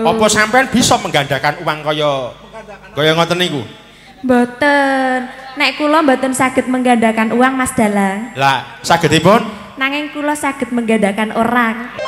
Apa sampean bisa menggandakan uang kaya kaya ngoten niku? Mboten. Nek kula mboten saged menggandakan uang Mas Dalang. Lah, sagedipun? Nanging kula saged menggandakan orang.